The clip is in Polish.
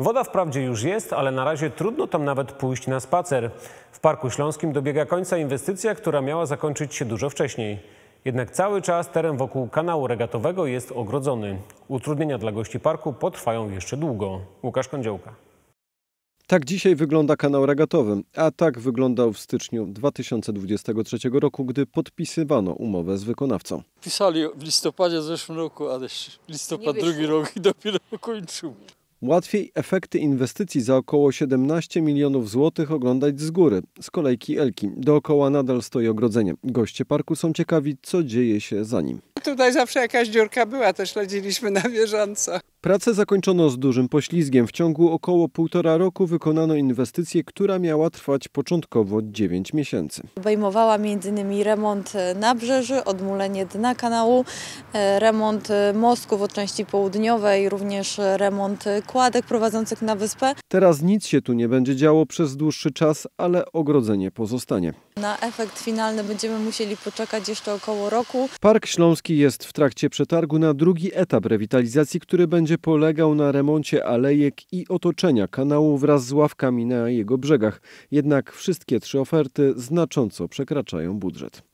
Woda wprawdzie już jest, ale na razie trudno tam nawet pójść na spacer. W Parku Śląskim dobiega końca inwestycja, która miała zakończyć się dużo wcześniej. Jednak cały czas teren wokół kanału regatowego jest ogrodzony. Utrudnienia dla gości parku potrwają jeszcze długo. Łukasz Kądziołka. Tak dzisiaj wygląda kanał regatowy, a tak wyglądał w styczniu 2023 roku, gdy podpisywano umowę z wykonawcą. Pisali w listopadzie zeszłym roku, ale listopad drugi rok i dopiero kończył. Łatwiej efekty inwestycji za około 17 milionów złotych oglądać z góry, z kolejki Elki. Dookoła nadal stoi ogrodzenie. Goście parku są ciekawi, co dzieje się za nim. Tutaj zawsze jakaś dziurka była, to śledziliśmy na bieżąco. Pracę zakończono z dużym poślizgiem. W ciągu około półtora roku wykonano inwestycję, która miała trwać początkowo 9 miesięcy. Obejmowała m.in. remont e, nabrzeży, odmulenie dna kanału, e, remont e, mostków od części południowej, również remont kładek prowadzących na wyspę. Teraz nic się tu nie będzie działo przez dłuższy czas, ale ogrodzenie pozostanie. Na efekt finalny będziemy musieli poczekać jeszcze około roku. Park Śląski jest w trakcie przetargu na drugi etap rewitalizacji, który będzie polegał na remoncie alejek i otoczenia kanału wraz z ławkami na jego brzegach. Jednak wszystkie trzy oferty znacząco przekraczają budżet.